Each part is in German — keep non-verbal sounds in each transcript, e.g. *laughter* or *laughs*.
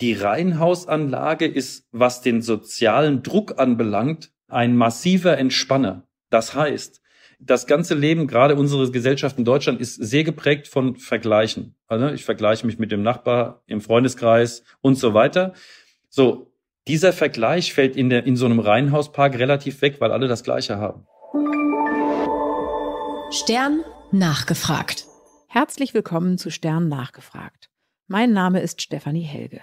Die Reihenhausanlage ist, was den sozialen Druck anbelangt, ein massiver Entspanner. Das heißt, das ganze Leben, gerade unsere Gesellschaft in Deutschland, ist sehr geprägt von Vergleichen. Also ich vergleiche mich mit dem Nachbar im Freundeskreis und so weiter. So, dieser Vergleich fällt in, der, in so einem Reihenhauspark relativ weg, weil alle das Gleiche haben. Stern nachgefragt. Herzlich willkommen zu Stern nachgefragt. Mein Name ist Stefanie Helge.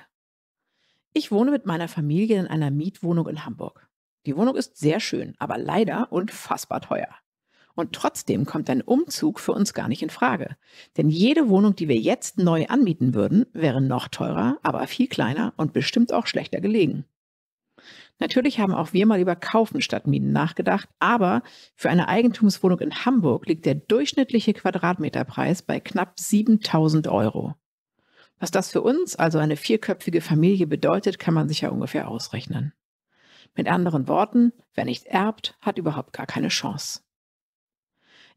Ich wohne mit meiner Familie in einer Mietwohnung in Hamburg. Die Wohnung ist sehr schön, aber leider unfassbar teuer. Und trotzdem kommt ein Umzug für uns gar nicht in Frage. Denn jede Wohnung, die wir jetzt neu anmieten würden, wäre noch teurer, aber viel kleiner und bestimmt auch schlechter gelegen. Natürlich haben auch wir mal über Kaufen statt Mieten nachgedacht, aber für eine Eigentumswohnung in Hamburg liegt der durchschnittliche Quadratmeterpreis bei knapp 7000 Euro. Was das für uns, also eine vierköpfige Familie, bedeutet, kann man sich ja ungefähr ausrechnen. Mit anderen Worten, wer nicht erbt, hat überhaupt gar keine Chance.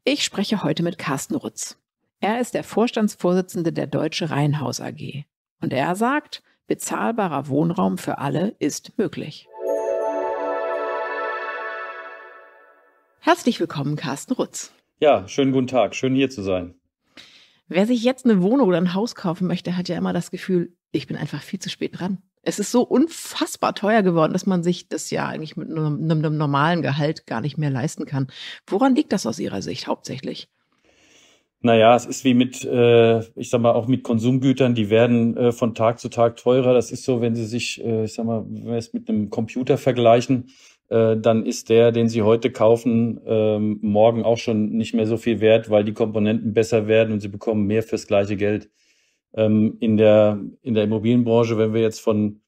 Ich spreche heute mit Carsten Rutz. Er ist der Vorstandsvorsitzende der Deutsche Reihenhaus AG. Und er sagt, bezahlbarer Wohnraum für alle ist möglich. Herzlich willkommen, Carsten Rutz. Ja, schönen guten Tag. Schön hier zu sein. Wer sich jetzt eine Wohnung oder ein Haus kaufen möchte, hat ja immer das Gefühl, ich bin einfach viel zu spät dran. Es ist so unfassbar teuer geworden, dass man sich das ja eigentlich mit einem, einem normalen Gehalt gar nicht mehr leisten kann. Woran liegt das aus Ihrer Sicht hauptsächlich? Naja, es ist wie mit, äh, ich sag mal, auch mit Konsumgütern, die werden äh, von Tag zu Tag teurer. Das ist so, wenn Sie sich, äh, ich sag mal, wenn wir es mit einem Computer vergleichen, äh, dann ist der, den Sie heute kaufen, ähm, morgen auch schon nicht mehr so viel wert, weil die Komponenten besser werden und Sie bekommen mehr fürs gleiche Geld. Ähm, in, der, in der Immobilienbranche, wenn wir jetzt von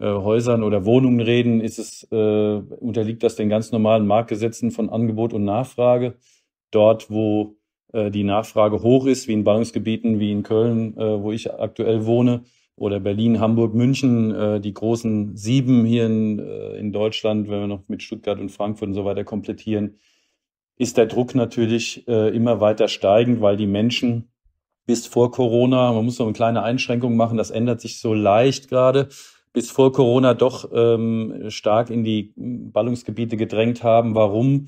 äh, Häusern oder Wohnungen reden, ist es, äh, unterliegt das den ganz normalen Marktgesetzen von Angebot und Nachfrage. Dort, wo die Nachfrage hoch ist, wie in Ballungsgebieten wie in Köln, wo ich aktuell wohne, oder Berlin, Hamburg, München, äh, die großen sieben hier in, äh, in Deutschland, wenn wir noch mit Stuttgart und Frankfurt und so weiter komplettieren, ist der Druck natürlich äh, immer weiter steigend, weil die Menschen bis vor Corona, man muss noch eine kleine Einschränkung machen, das ändert sich so leicht gerade, bis vor Corona doch ähm, stark in die Ballungsgebiete gedrängt haben. Warum?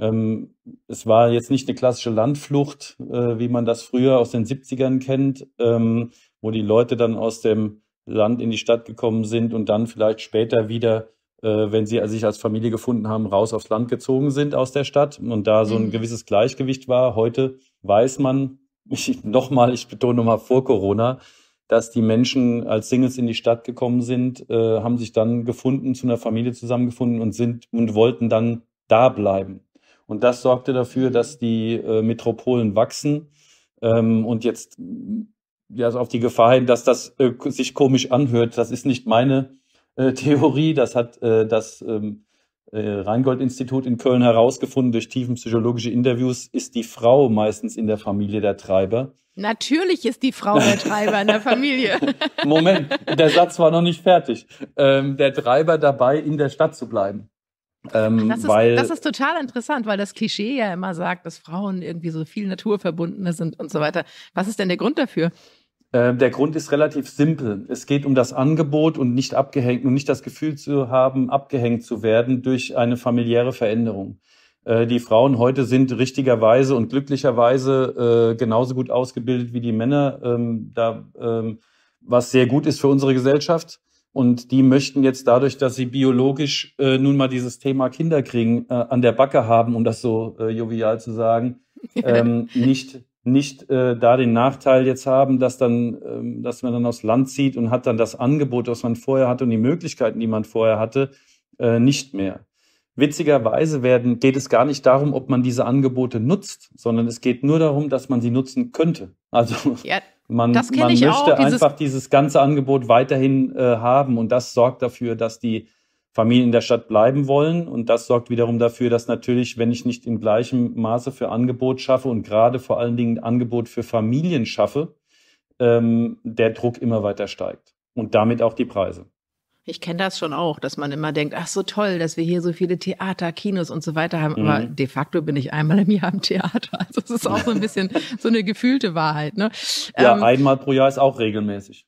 Ähm, es war jetzt nicht eine klassische Landflucht, äh, wie man das früher aus den 70ern kennt, ähm, wo die Leute dann aus dem Land in die Stadt gekommen sind und dann vielleicht später wieder, äh, wenn sie sich als Familie gefunden haben, raus aufs Land gezogen sind aus der Stadt und da so ein mhm. gewisses Gleichgewicht war. Heute weiß man, *laughs* ich, nochmal, ich betone nochmal vor Corona, dass die Menschen als Singles in die Stadt gekommen sind, äh, haben sich dann gefunden, zu einer Familie zusammengefunden und sind und wollten dann da bleiben. Und das sorgte dafür, dass die äh, Metropolen wachsen ähm, und jetzt ja, also auf die Gefahr hin, dass das äh, sich komisch anhört. Das ist nicht meine äh, Theorie. Das hat äh, das ähm, äh, Rheingold-Institut in Köln herausgefunden. Durch tiefenpsychologische Interviews ist die Frau meistens in der Familie der Treiber. Natürlich ist die Frau der Treiber in der Familie. *laughs* Moment, der Satz war noch nicht fertig. Ähm, der Treiber dabei, in der Stadt zu bleiben. Ähm, das, ist, weil, das ist total interessant, weil das Klischee ja immer sagt, dass Frauen irgendwie so viel naturverbundene sind und so weiter. Was ist denn der Grund dafür? Äh, der Grund ist relativ simpel. Es geht um das Angebot und nicht abgehängt und nicht das Gefühl zu haben, abgehängt zu werden durch eine familiäre Veränderung. Äh, die Frauen heute sind richtigerweise und glücklicherweise äh, genauso gut ausgebildet wie die Männer, ähm, ähm, was sehr gut ist für unsere Gesellschaft. Und die möchten jetzt dadurch, dass sie biologisch äh, nun mal dieses Thema Kinderkriegen äh, an der Backe haben, um das so äh, jovial zu sagen, *laughs* ähm, nicht, nicht äh, da den Nachteil jetzt haben, dass, dann, ähm, dass man dann aufs Land zieht und hat dann das Angebot, was man vorher hatte und die Möglichkeiten, die man vorher hatte, äh, nicht mehr. Witzigerweise werden, geht es gar nicht darum, ob man diese Angebote nutzt, sondern es geht nur darum, dass man sie nutzen könnte. Also ja, man, man möchte auch, dieses einfach dieses ganze Angebot weiterhin äh, haben und das sorgt dafür, dass die Familien in der Stadt bleiben wollen und das sorgt wiederum dafür, dass natürlich, wenn ich nicht in gleichem Maße für Angebot schaffe und gerade vor allen Dingen Angebot für Familien schaffe, ähm, der Druck immer weiter steigt und damit auch die Preise. Ich kenne das schon auch, dass man immer denkt, ach so toll, dass wir hier so viele Theater, Kinos und so weiter haben. Mhm. Aber de facto bin ich einmal im Jahr im Theater. Also es ist auch so ein bisschen *laughs* so eine gefühlte Wahrheit. Ne? Ja, ähm, einmal pro Jahr ist auch regelmäßig.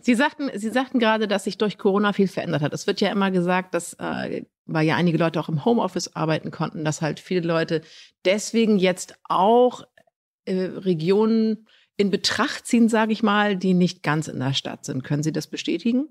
Sie sagten, Sie sagten gerade, dass sich durch Corona viel verändert hat. Es wird ja immer gesagt, dass äh, weil ja einige Leute auch im Homeoffice arbeiten konnten, dass halt viele Leute deswegen jetzt auch äh, Regionen in Betracht ziehen, sage ich mal, die nicht ganz in der Stadt sind. Können Sie das bestätigen?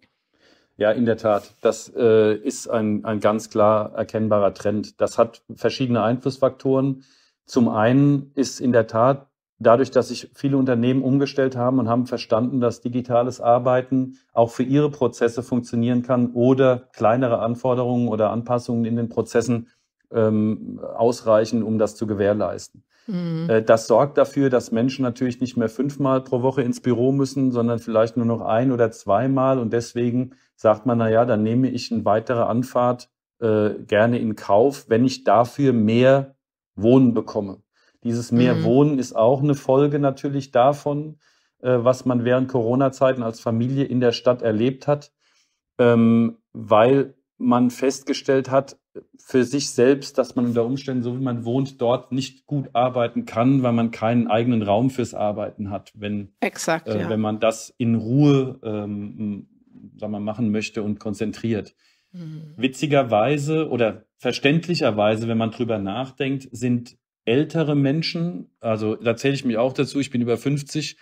Ja, in der Tat. Das äh, ist ein, ein ganz klar erkennbarer Trend. Das hat verschiedene Einflussfaktoren. Zum einen ist in der Tat dadurch, dass sich viele Unternehmen umgestellt haben und haben verstanden, dass digitales Arbeiten auch für ihre Prozesse funktionieren kann oder kleinere Anforderungen oder Anpassungen in den Prozessen ähm, ausreichen, um das zu gewährleisten. Mhm. Äh, das sorgt dafür, dass Menschen natürlich nicht mehr fünfmal pro Woche ins Büro müssen, sondern vielleicht nur noch ein oder zweimal und deswegen sagt man, naja, dann nehme ich eine weitere Anfahrt äh, gerne in Kauf, wenn ich dafür mehr Wohnen bekomme. Dieses mehr mhm. Wohnen ist auch eine Folge natürlich davon, äh, was man während Corona-Zeiten als Familie in der Stadt erlebt hat, ähm, weil man festgestellt hat äh, für sich selbst, dass man unter Umständen, so wie man wohnt, dort nicht gut arbeiten kann, weil man keinen eigenen Raum fürs Arbeiten hat, wenn, Exakt, äh, ja. wenn man das in Ruhe ähm, sagen wir, machen möchte und konzentriert. Mhm. Witzigerweise oder verständlicherweise, wenn man drüber nachdenkt, sind ältere Menschen, also da zähle ich mich auch dazu, ich bin über 50,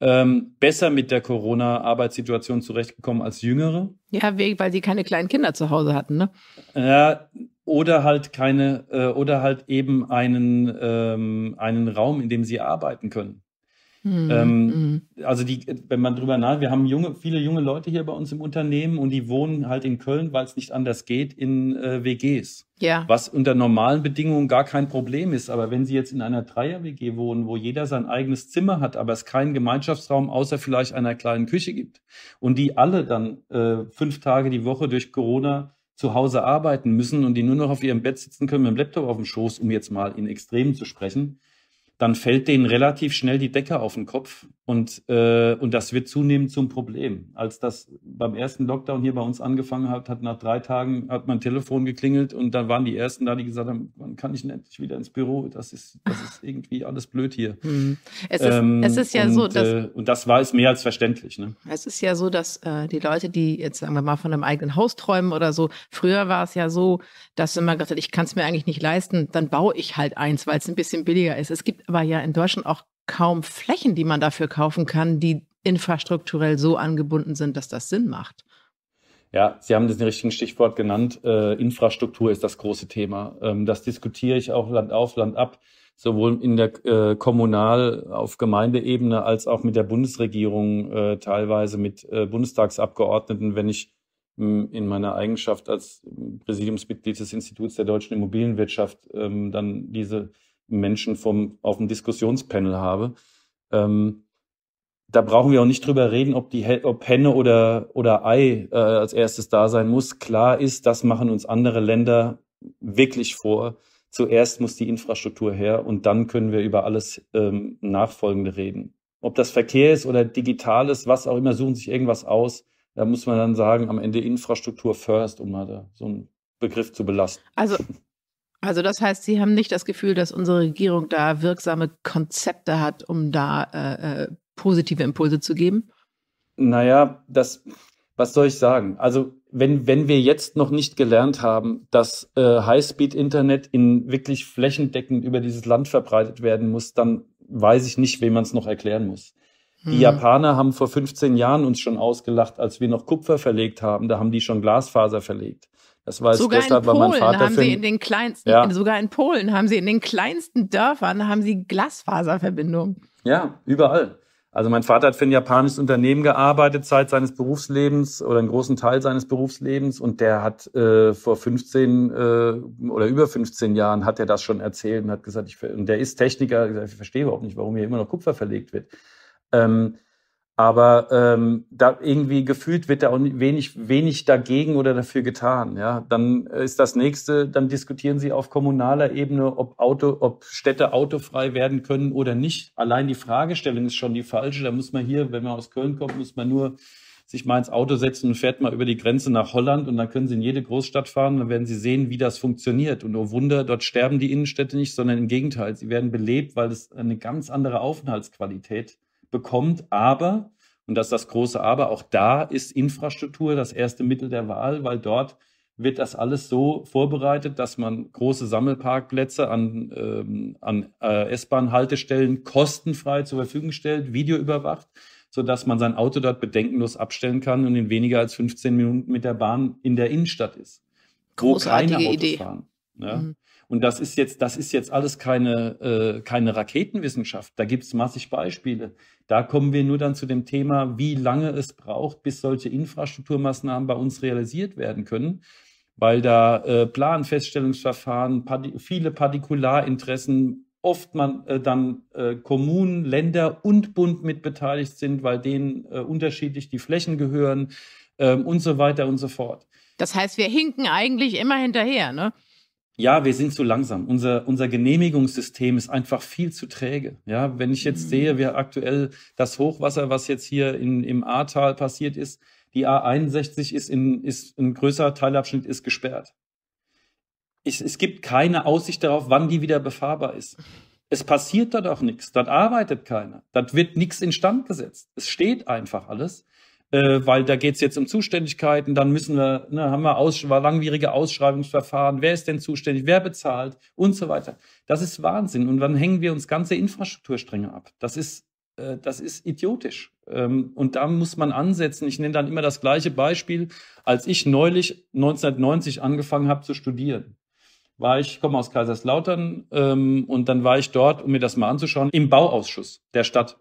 ähm, besser mit der Corona-Arbeitssituation zurechtgekommen als Jüngere. Ja, weil sie keine kleinen Kinder zu Hause hatten, ne? Ja, oder halt keine, äh, oder halt eben einen, ähm, einen Raum, in dem sie arbeiten können. Mhm. Ähm, hm. also die, wenn man drüber nach, wir haben junge, viele junge Leute hier bei uns im Unternehmen und die wohnen halt in Köln, weil es nicht anders geht, in äh, WGs. Ja. Was unter normalen Bedingungen gar kein Problem ist. Aber wenn sie jetzt in einer Dreier-WG wohnen, wo jeder sein eigenes Zimmer hat, aber es keinen Gemeinschaftsraum außer vielleicht einer kleinen Küche gibt und die alle dann äh, fünf Tage die Woche durch Corona zu Hause arbeiten müssen und die nur noch auf ihrem Bett sitzen können mit dem Laptop auf dem Schoß, um jetzt mal in Extremen zu sprechen, dann fällt denen relativ schnell die Decke auf den Kopf und, äh, und das wird zunehmend zum Problem. Als das beim ersten Lockdown hier bei uns angefangen hat, hat nach drei Tagen hat mein Telefon geklingelt und dann waren die ersten da, die gesagt haben, wann kann ich denn endlich wieder ins Büro? Das ist, das ist irgendwie alles blöd hier. *laughs* Hm. Es ist, ähm, es ist ja und, so, dass, äh, und das war es mehr als verständlich. Ne? Es ist ja so, dass äh, die Leute, die jetzt sagen wir mal von einem eigenen Haus träumen oder so, früher war es ja so, dass immer gesagt hat, ich kann es mir eigentlich nicht leisten, dann baue ich halt eins, weil es ein bisschen billiger ist. Es gibt aber ja in Deutschland auch kaum Flächen, die man dafür kaufen kann, die infrastrukturell so angebunden sind, dass das Sinn macht. Ja, Sie haben das richtige Stichwort genannt. Äh, Infrastruktur ist das große Thema. Ähm, das diskutiere ich auch Land auf, Land ab, sowohl in der äh, Kommunal-, auf Gemeindeebene als auch mit der Bundesregierung, äh, teilweise mit äh, Bundestagsabgeordneten, wenn ich hm, in meiner Eigenschaft als Präsidiumsmitglied des Instituts der deutschen Immobilienwirtschaft ähm, dann diese Menschen vom, auf dem Diskussionspanel habe. Ähm, da brauchen wir auch nicht drüber reden, ob die ob Henne oder oder Ei äh, als erstes da sein muss. Klar ist, das machen uns andere Länder wirklich vor. Zuerst muss die Infrastruktur her und dann können wir über alles ähm, Nachfolgende reden. Ob das Verkehr ist oder digital ist, was auch immer, suchen sich irgendwas aus. Da muss man dann sagen, am Ende Infrastruktur first, um mal da so einen Begriff zu belasten. Also also das heißt, Sie haben nicht das Gefühl, dass unsere Regierung da wirksame Konzepte hat, um da äh, äh, positive Impulse zu geben? Naja, das, was soll ich sagen? Also wenn, wenn wir jetzt noch nicht gelernt haben, dass äh, Highspeed-Internet in wirklich flächendeckend über dieses Land verbreitet werden muss, dann weiß ich nicht, wem man es noch erklären muss. Hm. Die mhm. Japaner haben vor 15 Jahren uns schon ausgelacht, als wir noch Kupfer verlegt haben, da haben die schon Glasfaser verlegt. Das war sogar deshalb, in Polen mein Vater haben sie in den kleinsten, ja. sogar in Polen haben sie in den kleinsten Dörfern haben sie Glasfaserverbindung. Ja, überall. Also mein Vater hat für ein japanisches Unternehmen gearbeitet, seit seines Berufslebens oder einen großen Teil seines Berufslebens und der hat äh, vor 15 äh, oder über 15 Jahren hat er das schon erzählt und hat gesagt, ich, und der ist Techniker, ich verstehe überhaupt nicht, warum hier immer noch Kupfer verlegt wird. Ähm, aber ähm, da irgendwie gefühlt wird da auch wenig, wenig dagegen oder dafür getan. Ja, dann äh, ist das nächste, dann diskutieren sie auf kommunaler Ebene, ob Auto, ob Städte autofrei werden können oder nicht. Allein die Fragestellung ist schon die falsche. Da muss man hier, wenn man aus Köln kommt, muss man nur sich mal ins Auto setzen und fährt mal über die Grenze nach Holland und dann können sie in jede Großstadt fahren, dann werden sie sehen, wie das funktioniert. Und oh Wunder, dort sterben die Innenstädte nicht, sondern im Gegenteil, sie werden belebt, weil es eine ganz andere Aufenthaltsqualität bekommt. Aber, und das ist das große Aber, auch da ist Infrastruktur das erste Mittel der Wahl, weil dort wird das alles so vorbereitet, dass man große Sammelparkplätze an, ähm, an äh, S-Bahn-Haltestellen kostenfrei zur Verfügung stellt, Video überwacht, sodass man sein Auto dort bedenkenlos abstellen kann und in weniger als 15 Minuten mit der Bahn in der Innenstadt ist. Großartige wo keine Autos Idee. Fahren. Ja? Ne? Mhm. Und das ist jetzt, das ist jetzt alles keine, äh, keine Raketenwissenschaft. Da gibt es massig Beispiele. Da kommen wir nur dann zu dem Thema, wie lange es braucht, bis solche Infrastrukturmaßnahmen bei uns realisiert werden können, weil da äh, Planfeststellungsverfahren, Parti viele Partikularinteressen, oft man äh, dann äh, Kommunen, Länder und Bund mit beteiligt sind, weil denen äh, unterschiedlich die Flächen gehören ähm, und so weiter und so fort. Das heißt, wir hinken eigentlich immer hinterher, ne? ja, wir sind zu langsam. Unser, unser Genehmigungssystem ist einfach viel zu träge. Ja, wenn ich jetzt mhm. sehe, wie aktuell das Hochwasser, was jetzt hier in, im Ahrtal passiert ist, die A61 ist in, ist ein größerer Teilabschnitt ist gesperrt. Es, es gibt keine Aussicht darauf, wann die wieder befahrbar ist. Es passiert dort auch nichts. Dort arbeitet keiner. Dort wird nichts instand gesetzt. Es steht einfach alles äh, weil da geht es jetzt um Zuständigkeiten, dann müssen wir, ne, haben wir aus, langwierige Ausschreibungsverfahren, wer ist denn zuständig, wer bezahlt und so weiter. Das ist Wahnsinn. Und dann hängen wir uns ganze Infrastrukturstränge ab. Das ist, äh, das ist idiotisch. Ähm, und da muss man ansetzen. Ich nenne dann immer das gleiche Beispiel, als ich neulich 1990 angefangen habe zu studieren war ich, komme aus Kaiserslautern ähm, und dann war ich dort, um mir das mal anzuschauen, im Bauausschuss der Stadt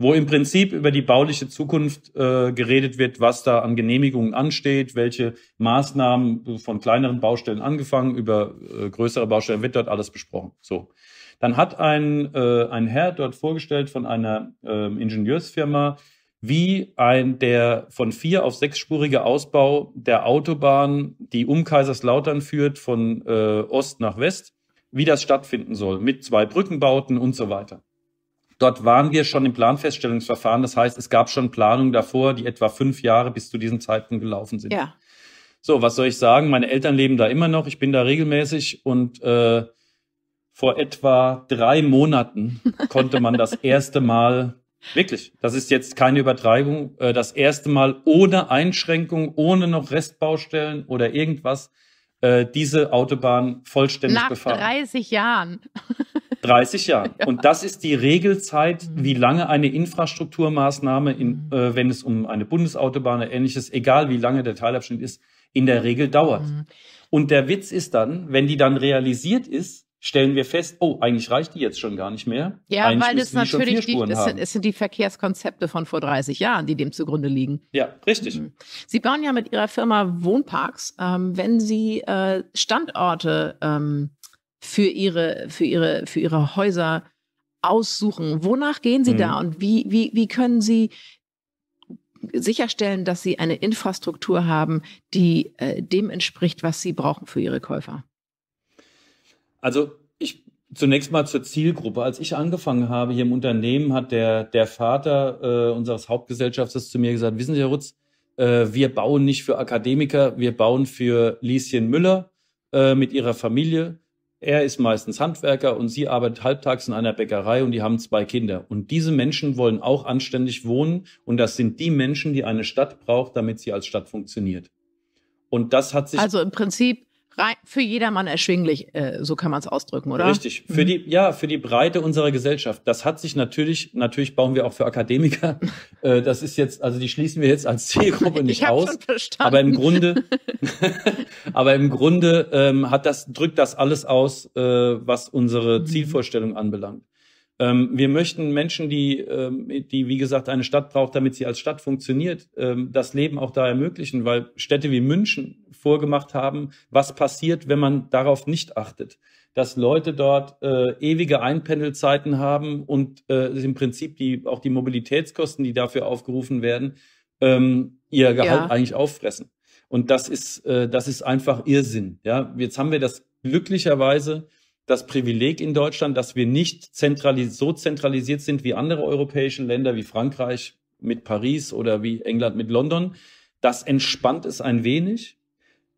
wo im Prinzip über die bauliche Zukunft äh, geredet wird, was da an Genehmigungen ansteht, welche Maßnahmen von kleineren Baustellen angefangen, über äh, größere Baustellen wird dort alles besprochen. So. Dann hat ein, äh, ein Herr dort vorgestellt von einer äh, Ingenieursfirma, wie ein der von vier auf sechsspurige Ausbau der Autobahn, die um Kaiserslautern führt, von äh, Ost nach West, wie das stattfinden soll, mit zwei Brückenbauten und so weiter. Dort waren wir schon im Planfeststellungsverfahren. Das heißt, es gab schon Planungen davor, die etwa fünf Jahre bis zu diesem Zeitpunkt gelaufen sind. Ja. So, was soll ich sagen? Meine Eltern leben da immer noch. Ich bin da regelmäßig und äh, vor etwa drei Monaten *laughs* konnte man das erste Mal Wirklich, das ist jetzt keine Übertreibung. Äh, Das erste Mal ohne Einschränkung, ohne noch Restbaustellen oder irgendwas, äh, diese Autobahn vollständig Nach befahren. Nach 30 Jahren. 30 Jahren. *laughs* Ja. Und das ist die Regelzeit, mhm. wie lange eine Infrastrukturmaßnahme, in, mhm. äh, wenn es um eine Bundesautobahn oder ähnliches, egal wie lange der Teilabschnitt ist, in der Regel dauert. Mhm. Und der Witz ist dann, wenn die dann realisiert ist, stellen wir fest, oh, eigentlich reicht die jetzt schon gar nicht mehr. Ja, eigentlich weil es natürlich die, das sind, das sind, die Verkehrskonzepte von vor 30 Jahren, die dem zugrunde liegen. Ja, richtig. Mhm. Sie bauen ja mit Ihrer Firma Wohnparks. Ähm, wenn Sie äh, Standorte ähm, für ihre, für ihre, für ihre Häuser aussuchen? Wonach gehen sie mhm. da und wie, wie, wie können sie sicherstellen, dass sie eine Infrastruktur haben, die äh, dem entspricht, was sie brauchen für ihre Käufer? Also ich zunächst mal zur Zielgruppe. Als ich angefangen habe hier im Unternehmen, hat der, der Vater äh, unseres Hauptgesellschafts zu mir gesagt, wissen Sie, Herr Rutz, äh, wir bauen nicht für Akademiker, wir bauen für Lieschen Müller äh, mit ihrer Familie er ist meistens Handwerker und sie arbeitet halbtags in einer Bäckerei und die haben zwei Kinder. Und diese Menschen wollen auch anständig wohnen und das sind die Menschen, die eine Stadt braucht, damit sie als Stadt funktioniert. Und das hat sich. Also im Prinzip rein, für jedermann erschwinglich, äh, so kann man es ausdrücken, oder? Richtig. Für mhm. die, ja, für die Breite unserer Gesellschaft. Das hat sich natürlich, natürlich bauen wir auch für Akademiker. *laughs* Äh, das ist jetzt, also die schließen wir jetzt als Zielgruppe nicht ich aus. Schon verstanden. Aber im Grunde, *laughs* aber im Grunde ähm, hat das, drückt das alles aus, äh, was unsere mhm. Zielvorstellung anbelangt. Ähm, wir möchten Menschen, die, ähm, die, wie gesagt, eine Stadt braucht, damit sie als Stadt funktioniert, ähm, das Leben auch da ermöglichen, weil Städte wie München vorgemacht haben, was passiert, wenn man darauf nicht achtet. Dass Leute dort äh, ewige Einpendelzeiten haben und äh, im Prinzip die, auch die Mobilitätskosten, die dafür aufgerufen werden, ähm, ihr Gehalt ja. eigentlich auffressen. Und das ist, äh, das ist einfach Irrsinn. Ja? Jetzt haben wir das glücklicherweise das Privileg in Deutschland, dass wir nicht zentralis so zentralisiert sind wie andere europäische Länder, wie Frankreich mit Paris oder wie England mit London. Das entspannt es ein wenig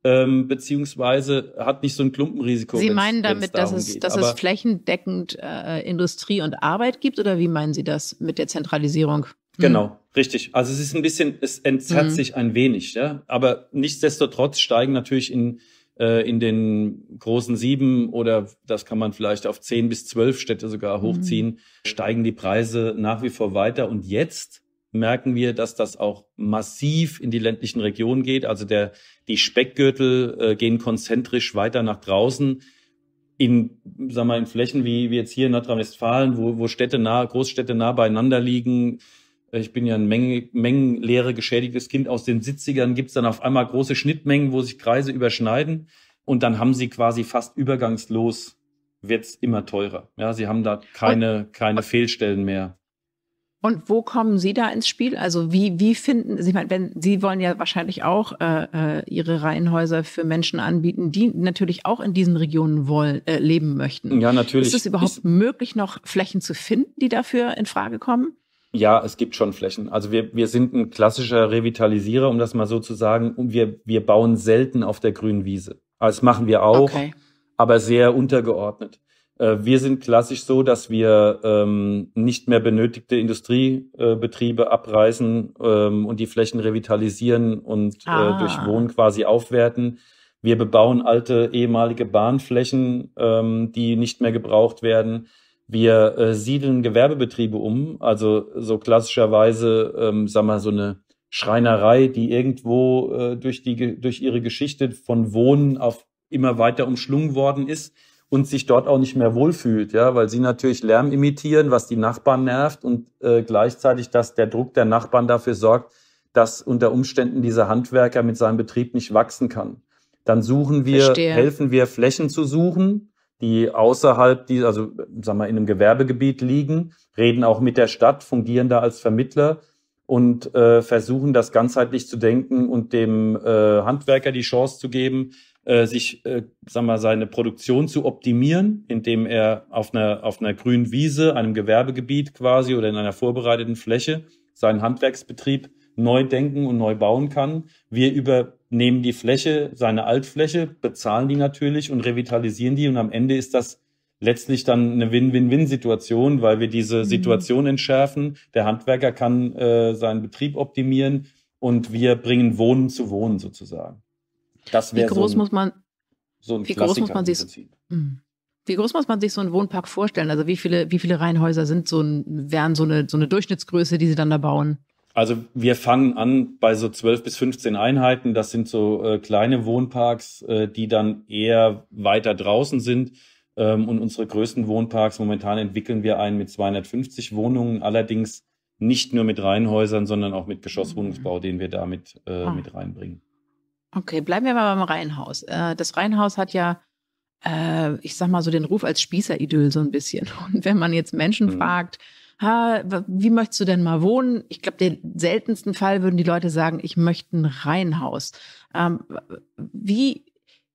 ähm, beziehungsweise hat nicht so ein Klumpenrisiko. Sie meinen damit, dass, es, dass es flächendeckend äh, Industrie und Arbeit gibt oder wie meinen Sie das mit der Zentralisierung? Hm. Genau, richtig. Also es ist ein bisschen, es entzerrt hm. sich ein wenig, ja. Aber nichtsdestotrotz steigen natürlich in, äh, in den großen sieben oder das kann man vielleicht auf zehn bis zwölf Städte sogar hm. hochziehen, hm. steigen die Preise nach wie vor weiter. Und jetzt merken wir, dass das auch massiv in die ländlichen Regionen geht. Also der, die Speckgürtel äh, gehen konzentrisch weiter nach draußen in, sag mal, in Flächen wie, wie jetzt hier in Nordrhein-Westfalen, wo, wo Städte nah, Großstädte nah beieinander liegen. Ich bin ja ein Menge, mengenleere geschädigtes Kind aus den Sitzigern. ern gibt's dann auf einmal große Schnittmengen, wo sich Kreise überschneiden. Und dann haben sie quasi fast übergangslos wird's immer teurer. Ja, sie haben da keine, keine Fehlstellen mehr. Und wo kommen Sie da ins Spiel? Also wie, wie finden Sie, ich meine, wenn Sie wollen ja wahrscheinlich auch äh, äh, Ihre Reihenhäuser für Menschen anbieten, die natürlich auch in diesen Regionen wollen, äh, leben möchten. Ja, natürlich. Ist es überhaupt ich, möglich, noch Flächen zu finden, die dafür in Frage kommen? Ja, es gibt schon Flächen. Also wir, wir sind ein klassischer Revitalisierer, um das mal so zu sagen. Und wir, wir bauen selten auf der grünen Wiese. Das machen wir auch, okay. aber sehr untergeordnet. Äh, wir sind klassisch so, dass wir ähm, nicht mehr benötigte Industriebetriebe abreißen ähm, und die Flächen revitalisieren und äh, ah. äh, durch Wohnen quasi aufwerten. Wir bebauen alte ehemalige Bahnflächen, ähm, die nicht mehr gebraucht werden. Wir äh, siedeln Gewerbebetriebe um, also so klassischerweise, ähm, sag mal, so eine Schreinerei, die irgendwo äh, durch, die, durch ihre Geschichte von Wohnen auf immer weiter umschlungen worden ist und sich dort auch nicht mehr wohlfühlt, ja, weil sie natürlich Lärm imitieren, was die Nachbarn nervt und äh, gleichzeitig, dass der Druck der Nachbarn dafür sorgt, dass unter Umständen dieser Handwerker mit seinem Betrieb nicht wachsen kann. Dann suchen wir, Verstehe. helfen wir Flächen zu suchen, die außerhalb, die also sagen wir in einem Gewerbegebiet liegen, reden auch mit der Stadt, fungieren da als Vermittler und äh, versuchen das ganzheitlich zu denken und dem äh, Handwerker die Chance zu geben, äh, sich, äh, sag mal, seine Produktion zu optimieren, indem er auf einer, auf einer grünen Wiese, einem Gewerbegebiet quasi oder in einer vorbereiteten Fläche seinen Handwerksbetrieb neu denken und neu bauen kann. Wir übernehmen die Fläche, seine Altfläche, bezahlen die natürlich und revitalisieren die und am Ende ist das letztlich dann eine Win-Win-Win-Situation, weil wir diese mhm. Situation entschärfen. Der Handwerker kann äh, seinen Betrieb optimieren und wir bringen Wohnen zu Wohnen sozusagen. Das wäre so, muss man, so ein wie groß muss man sich hm. wie groß muss man sich so einen Wohnpark vorstellen? Also wie viele, wie viele Reihenhäuser sind so ein, wären so eine, so eine Durchschnittsgröße, die sie dann da bauen? Also wir fangen an bei so 12 bis 15 Einheiten. Das sind so äh, kleine Wohnparks, äh, die dann eher weiter draußen sind. Ähm, und unsere größten Wohnparks, momentan entwickeln wir einen mit 250 Wohnungen, allerdings nicht nur mit Reihenhäusern, sondern auch mit Geschosswohnungsbau, mhm. den wir damit äh, ah. mit reinbringen. Okay, bleiben wir mal beim Reihenhaus. Äh, das Reihenhaus hat ja, äh, ich sag mal so, den Ruf als Spießeridyll so ein bisschen. *laughs* Und wenn man jetzt Menschen mhm. fragt, wie möchtest du denn mal wohnen? Ich glaube, den seltensten Fall würden die Leute sagen, ich möchte ein Reihenhaus. Ähm, wie,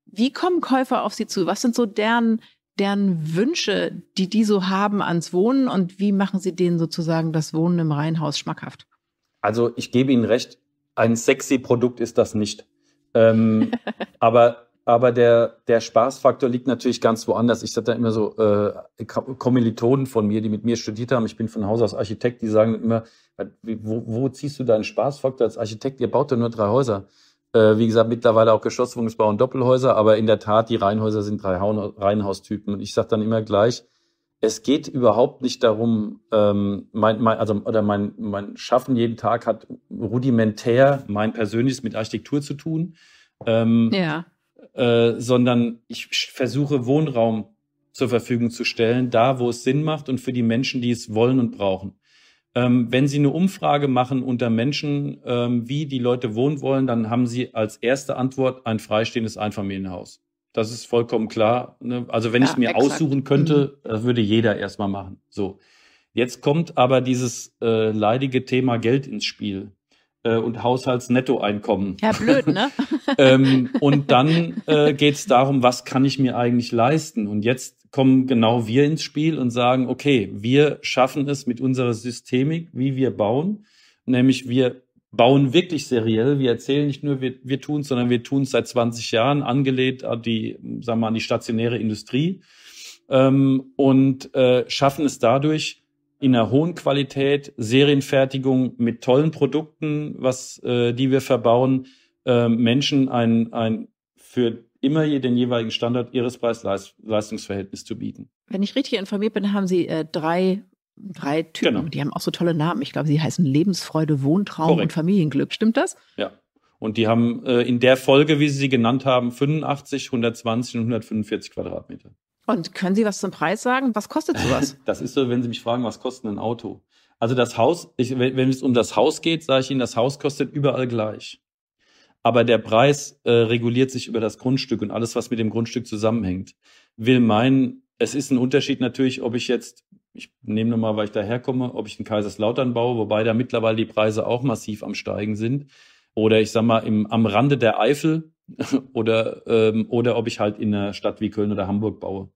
wie kommen Käufer auf sie zu? Was sind so deren, deren Wünsche, die die so haben ans Wohnen und wie machen sie denen sozusagen das Wohnen im Reihenhaus schmackhaft? Also ich gebe Ihnen recht, ein sexy Produkt ist das nicht. Ähm, *laughs* aber aber der, der Spaßfaktor liegt natürlich ganz woanders. Ich hatte immer so äh, Kommilitonen von mir, die mit mir studiert haben. Ich bin von Haus aus Architekt, die sagen immer, wo, wo ziehst du deinen Spaßfaktor als Architekt? Ihr baut ja nur drei Häuser. Äh, wie gesagt, mittlerweile auch Geschosswohnungsbau und Doppelhäuser, aber in der Tat, die Reihenhäuser sind drei Reihenhaustypen. Und ich sage dann immer gleich, es geht überhaupt nicht darum, ähm, mein, mein, also, oder mein, mein Schaffen jeden Tag hat rudimentär mein persönliches mit Architektur zu tun, ähm, ja. äh, sondern ich versuche Wohnraum zur Verfügung zu stellen, da wo es Sinn macht und für die Menschen, die es wollen und brauchen. Ähm, wenn Sie eine Umfrage machen unter Menschen, ähm, wie die Leute wohnen wollen, dann haben Sie als erste Antwort ein freistehendes Einfamilienhaus. Das ist vollkommen klar. Ne? Also wenn ja, ich es mir exakt. aussuchen könnte, mhm. würde jeder erstmal machen. So. Jetzt kommt aber dieses äh, leidige Thema Geld ins Spiel äh, und Haushaltsnettoeinkommen. Ja, blöd, ne? *laughs* ähm, und dann äh, geht es darum, was kann ich mir eigentlich leisten? Und jetzt kommen genau wir ins Spiel und sagen, okay, wir schaffen es mit unserer Systemik, wie wir bauen, nämlich wir bauen wirklich seriell. Wir erzählen nicht nur, wir, wir tun es, sondern wir tun es seit 20 Jahren, angelehnt an die, sagen wir an die stationäre Industrie ähm, und äh, schaffen es dadurch, in einer hohen Qualität, Serienfertigung mit tollen Produkten, was äh, die wir verbauen, äh, Menschen ein, ein für immer den jeweiligen Standort ihres preis leistungsverhältnisses zu bieten. Wenn ich richtig informiert bin, haben Sie äh, drei drei Typen, genau. die haben auch so tolle Namen. Ich glaube, sie heißen Lebensfreude, Wohntraum Korrekt. und Familienglück. Stimmt das? Ja. Und die haben äh, in der Folge, wie Sie sie genannt haben, 85, 120 und 145 Quadratmeter. Und können Sie was zum Preis sagen? Was kostet sowas? *laughs* das ist so, wenn Sie mich fragen, was kostet ein Auto? Also das Haus, ich, wenn, wenn es um das Haus geht, sage ich Ihnen, das Haus kostet überall gleich. Aber der Preis äh, reguliert sich über das Grundstück und alles, was mit dem Grundstück zusammenhängt. Will meinen, es ist ein Unterschied natürlich, ob ich jetzt ich nehme nochmal, weil ich daherkomme, ob ich in Kaiserslautern baue, wobei da mittlerweile die Preise auch massiv am Steigen sind. Oder ich sag mal, im, am Rande der Eifel *laughs* oder, ähm, oder ob ich halt in einer Stadt wie Köln oder Hamburg baue,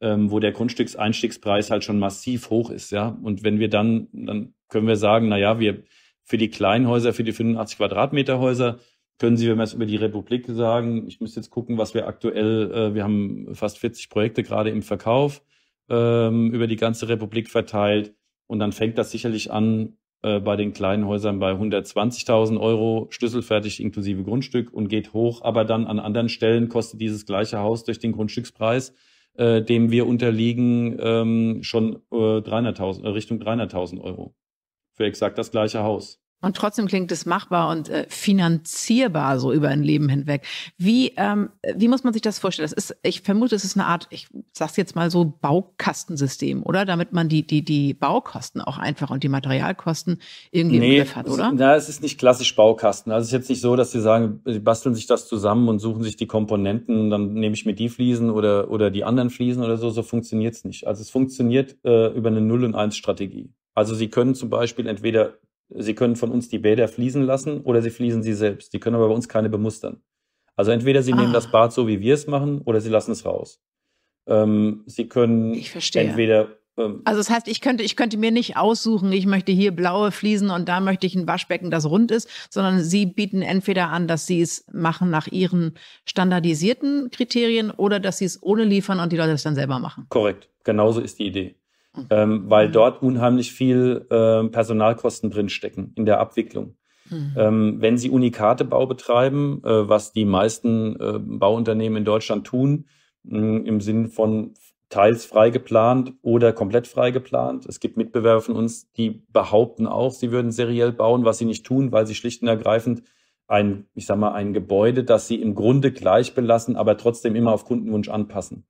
ähm, wo der Grundstückseinstiegspreis halt schon massiv hoch ist, ja. Und wenn wir dann, dann können wir sagen, naja, wir für die kleinen Häuser, für die 85 Quadratmeter Häuser, können Sie, wenn wir es über die Republik sagen, ich müsste jetzt gucken, was wir aktuell, äh, wir haben fast 40 Projekte gerade im Verkauf ähm, über die ganze Republik verteilt. Und dann fängt das sicherlich an äh, bei den kleinen Häusern bei 120.000 Euro schlüsselfertig inklusive Grundstück und geht hoch. Aber dann an anderen Stellen kostet dieses gleiche Haus durch den Grundstückspreis, äh, dem wir unterliegen, ähm, schon äh, 300.000, äh, Richtung 300.000 Euro für exakt das gleiche Haus. Und trotzdem klingt es machbar und äh, finanzierbar so über ein Leben hinweg. Wie, ähm, wie muss man sich das vorstellen? Das ist, ich vermute, es ist eine Art, ich sag's jetzt mal so, Baukastensystem, oder? Damit man die, die, die Baukosten auch einfach und die Materialkosten irgendwie nee, im Griff hat, oder? Na, es ist nicht klassisch Baukasten. Also es ist jetzt nicht so, dass sie sagen, sie basteln sich das zusammen und suchen sich die Komponenten, und dann nehme ich mir die Fliesen oder, oder die anderen Fliesen oder so. So funktioniert's nicht. Also es funktioniert äh, über eine Null- und Eins-Strategie. Also Sie können zum Beispiel entweder Sie können von uns die Bäder fließen lassen oder sie fließen sie selbst. Sie können aber bei uns keine bemustern. Also entweder sie ah. nehmen das Bad so, wie wir es machen, oder sie lassen es raus. Ähm, sie können entweder ähm, also das heißt, ich könnte, ich könnte mir nicht aussuchen, ich möchte hier blaue Fliesen und da möchte ich ein Waschbecken, das rund ist, sondern Sie bieten entweder an, dass Sie es machen nach Ihren standardisierten Kriterien oder dass Sie es ohne liefern und die Leute es dann selber machen. Korrekt, genauso ist die Idee. Mhm. ähm, weil mhm. dort unheimlich viel äh, Personalkosten drinstecken in der Abwicklung. Mhm. Ähm, wenn Sie Unikatebau betreiben, äh, was die meisten äh, Bauunternehmen in Deutschland tun, mh, im Sinne von teils frei geplant oder komplett frei geplant. Es gibt Mitbewerber von uns, die behaupten auch, sie würden seriell bauen, was sie nicht tun, weil sie schlicht und ergreifend ein, ich sag mal, ein Gebäude, das sie im Grunde gleich belassen, aber trotzdem immer auf Kundenwunsch anpassen.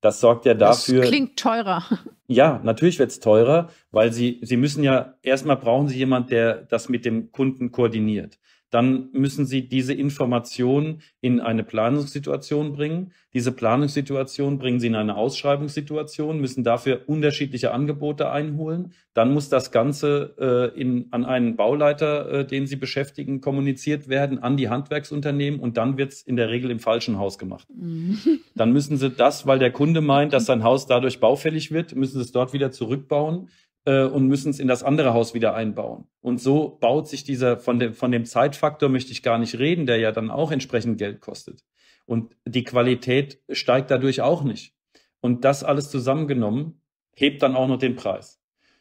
Das sorgt ja dafür. Das klingt teurer. *laughs* Ja, natürlich wird es teurer, weil sie, sie müssen ja, erstmal brauchen sie jemanden, der das mit dem Kunden koordiniert dann müssen Sie diese Information in eine Planungssituation bringen. Diese Planungssituation bringen Sie in eine Ausschreibungssituation, müssen dafür unterschiedliche Angebote einholen. Dann muss das Ganze äh, in, an einen Bauleiter, äh, den Sie beschäftigen, kommuniziert werden, an die Handwerksunternehmen und dann wird es in der Regel im falschen Haus gemacht. Mhm. Dann müssen Sie das, weil der Kunde meint, dass sein Haus dadurch baufällig wird, müssen Sie es dort wieder zurückbauen. Äh, und müssen es in das andere Haus wieder einbauen. Und so baut sich dieser, von dem, von dem Zeitfaktor möchte ich gar nicht reden, der ja dann auch entsprechend Geld kostet. Und die Qualität steigt dadurch auch nicht. Und das alles zusammengenommen hebt dann auch noch den Preis.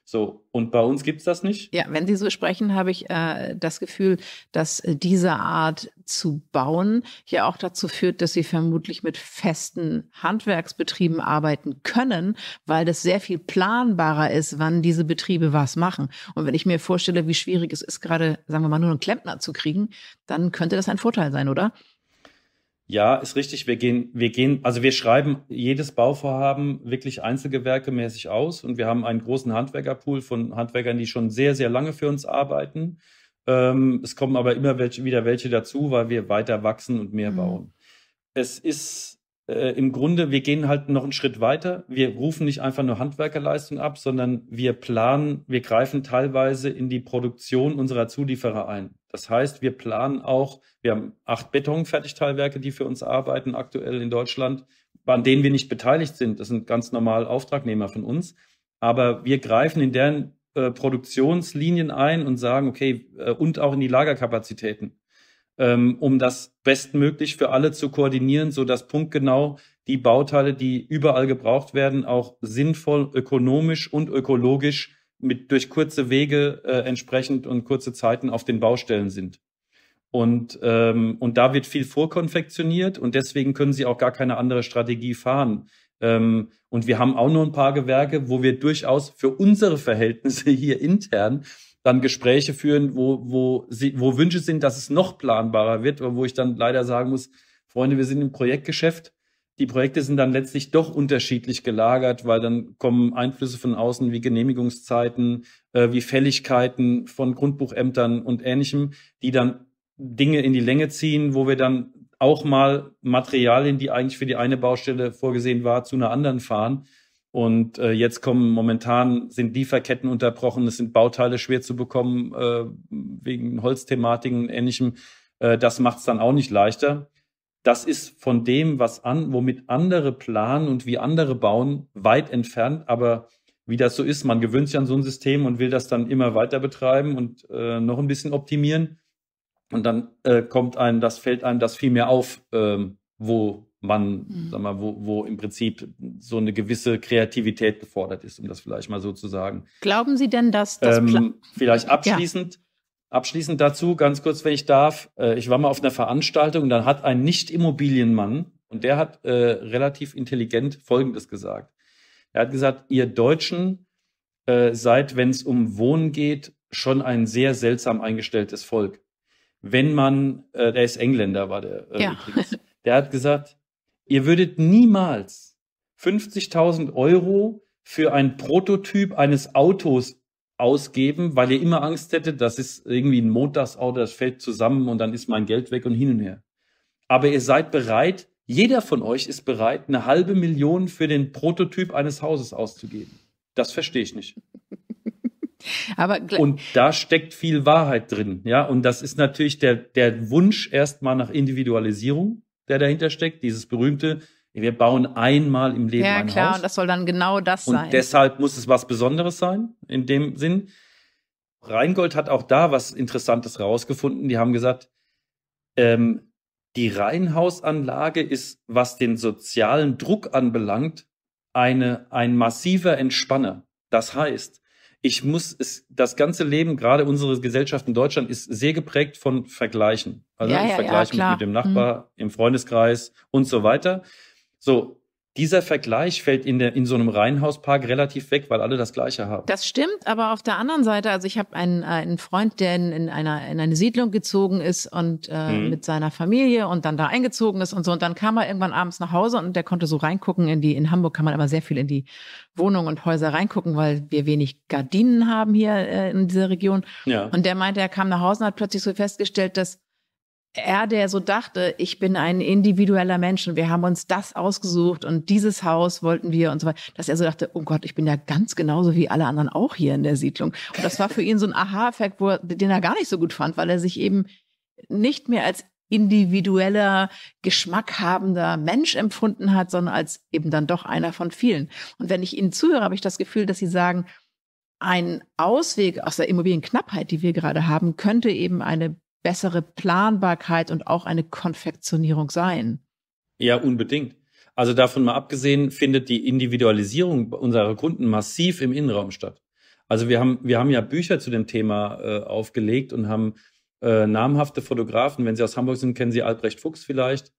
So, und bei uns gibt's das nicht? Ja, wenn Sie so sprechen, habe ich äh, das Gefühl, dass äh, diese Art zu bauen ja auch dazu führt, dass Sie vermutlich mit festen Handwerksbetrieben arbeiten können, weil das sehr viel planbarer ist, wann diese Betriebe was machen. Und wenn ich mir vorstelle, wie schwierig es ist, gerade, sagen wir mal, nur einen Klempner zu kriegen, dann könnte das ein Vorteil sein, oder? Ja, ist richtig. Wir gehen, wir gehen, also wir schreiben jedes Bauvorhaben wirklich einzelgewerkemäßig aus und wir haben einen großen Handwerkerpool von Handwerkern, die schon sehr, sehr lange für uns arbeiten. Ähm, es kommen aber immer welche, wieder welche dazu, weil wir weiter wachsen und mehr mhm. bauen. Es ist äh, im Grunde, wir gehen halt noch einen Schritt weiter. Wir rufen nicht einfach nur Handwerkerleistung ab, sondern wir planen, wir greifen teilweise in die Produktion unserer Zulieferer ein. Das heißt, wir planen auch, wir haben acht Betonfertigteilwerke, die für uns arbeiten aktuell in Deutschland, an denen wir nicht beteiligt sind. Das sind ganz normal Auftragnehmer von uns. Aber wir greifen in deren äh, Produktionslinien ein und sagen, okay, äh, und auch in die Lagerkapazitäten, ähm, um das bestmöglich für alle zu koordinieren, sodass punktgenau die Bauteile, die überall gebraucht werden, auch sinnvoll, ökonomisch und ökologisch mit durch kurze Wege äh, entsprechend und kurze Zeiten auf den Baustellen sind. Und, ähm, und da wird viel vorkonfektioniert und deswegen können sie auch gar keine andere Strategie fahren. Ähm, und wir haben auch nur ein paar Gewerke, wo wir durchaus für unsere Verhältnisse *laughs* hier intern dann Gespräche führen, wo, wo, sie, wo Wünsche sind, dass es noch planbarer wird, wo ich dann leider sagen muss, Freunde, wir sind im Projektgeschäft die Projekte sind dann letztlich doch unterschiedlich gelagert, weil dann kommen Einflüsse von außen wie Genehmigungszeiten, äh, wie Fälligkeiten von Grundbuchämtern und ähnlichem, die dann Dinge in die Länge ziehen, wo wir dann auch mal Materialien, die eigentlich für die eine Baustelle vorgesehen war, zu einer anderen fahren. Und äh, jetzt kommen momentan sind Lieferketten unterbrochen, es sind Bauteile schwer zu bekommen äh, wegen Holzthematiken und ähnlichem. Äh, das macht es dann auch nicht leichter das ist von dem, was an, womit andere planen und wie andere bauen, weit entfernt. Aber wie das so ist, man gewöhnt sich an so ein System und will das dann immer weiter betreiben und äh, noch ein bisschen optimieren. Und dann äh, kommt einem, das fällt einem das viel mehr auf, ähm, wo man, mhm. sag mal, wo, wo im Prinzip so eine gewisse Kreativität gefordert ist, um das vielleicht mal so zu sagen. Glauben Sie denn, dass das ähm, vielleicht abschließend? Ja Abschließend dazu, ganz kurz, wenn ich darf, äh, ich war mal auf einer Veranstaltung, dann hat ein Nicht-Immobilienmann, und der hat äh, relativ intelligent Folgendes gesagt. Er hat gesagt, ihr Deutschen äh, seid, wenn es um Wohnen geht, schon ein sehr seltsam eingestelltes Volk. Wenn man, äh, der ist Engländer, war der äh, ja. übrigens, der hat gesagt, ihr würdet niemals 50.000 Euro für ein Prototyp eines Autos ausgeben, weil ihr immer Angst hättet, das ist irgendwie ein Montagsauto, das fällt zusammen und dann ist mein Geld weg und hin und her. Aber ihr seid bereit, jeder von euch ist bereit, eine halbe Million für den Prototyp eines Hauses auszugeben. Das verstehe ich nicht. *laughs* Aber und da steckt viel Wahrheit drin, ja. Und das ist natürlich der, der Wunsch erstmal nach Individualisierung, der dahinter steckt. Dieses berühmte, wir bauen einmal im Leben ja, ein klar, Haus. Ja, klar, und das soll dann genau das und sein. Und deshalb muss es was Besonderes sein, in dem Sinn. Rheingold hat auch da was Interessantes rausgefunden. Die haben gesagt, ähm, die Reihenhausanlage ist, was den sozialen Druck anbelangt, eine, ein massiver Entspanner. Das heißt, ich muss es, das ganze Leben, gerade unsere Gesellschaft in Deutschland, ist sehr geprägt von Vergleichen. Also ja, ich ja, vergleiche ja, mich mit dem Nachbar, mhm. im Freundeskreis und so weiter. So, dieser Vergleich fällt in, der, in so einem Reihenhauspark relativ weg, weil alle das Gleiche haben. Das stimmt, aber auf der anderen Seite, also ich habe einen, äh, einen Freund, der in, in, einer, in eine Siedlung gezogen ist und äh, mhm. mit seiner Familie und dann da eingezogen ist und so. Und dann kam er irgendwann abends nach Hause und der konnte so reingucken in die, in Hamburg kann man immer sehr viel in die Wohnungen und Häuser reingucken, weil wir wenig Gardinen haben hier äh, in dieser Region. Ja. Und der meinte, er kam nach Hause und hat plötzlich so festgestellt, dass er, der so dachte, ich bin ein individueller Mensch und wir haben uns das ausgesucht und dieses Haus wollten wir und so weiter, dass er so dachte, oh Gott, ich bin ja ganz genauso wie alle anderen auch hier in der Siedlung. Und das war für ihn so ein Aha-Effekt, den er gar nicht so gut fand, weil er sich eben nicht mehr als individueller, geschmackhabender Mensch empfunden hat, sondern als eben dann doch einer von vielen. Und wenn ich Ihnen zuhöre, habe ich das Gefühl, dass Sie sagen, ein Ausweg aus der Immobilienknappheit, die wir gerade haben, könnte eben eine bessere Planbarkeit und auch eine Konfektionierung sein. Ja, unbedingt. Also davon mal abgesehen findet die Individualisierung unserer Kunden massiv im Innenraum statt. Also wir haben, wir haben ja Bücher zu dem Thema äh, aufgelegt und haben äh, namhafte Fotografen. Wenn Sie aus Hamburg sind, kennen Sie Albrecht Fuchs vielleicht.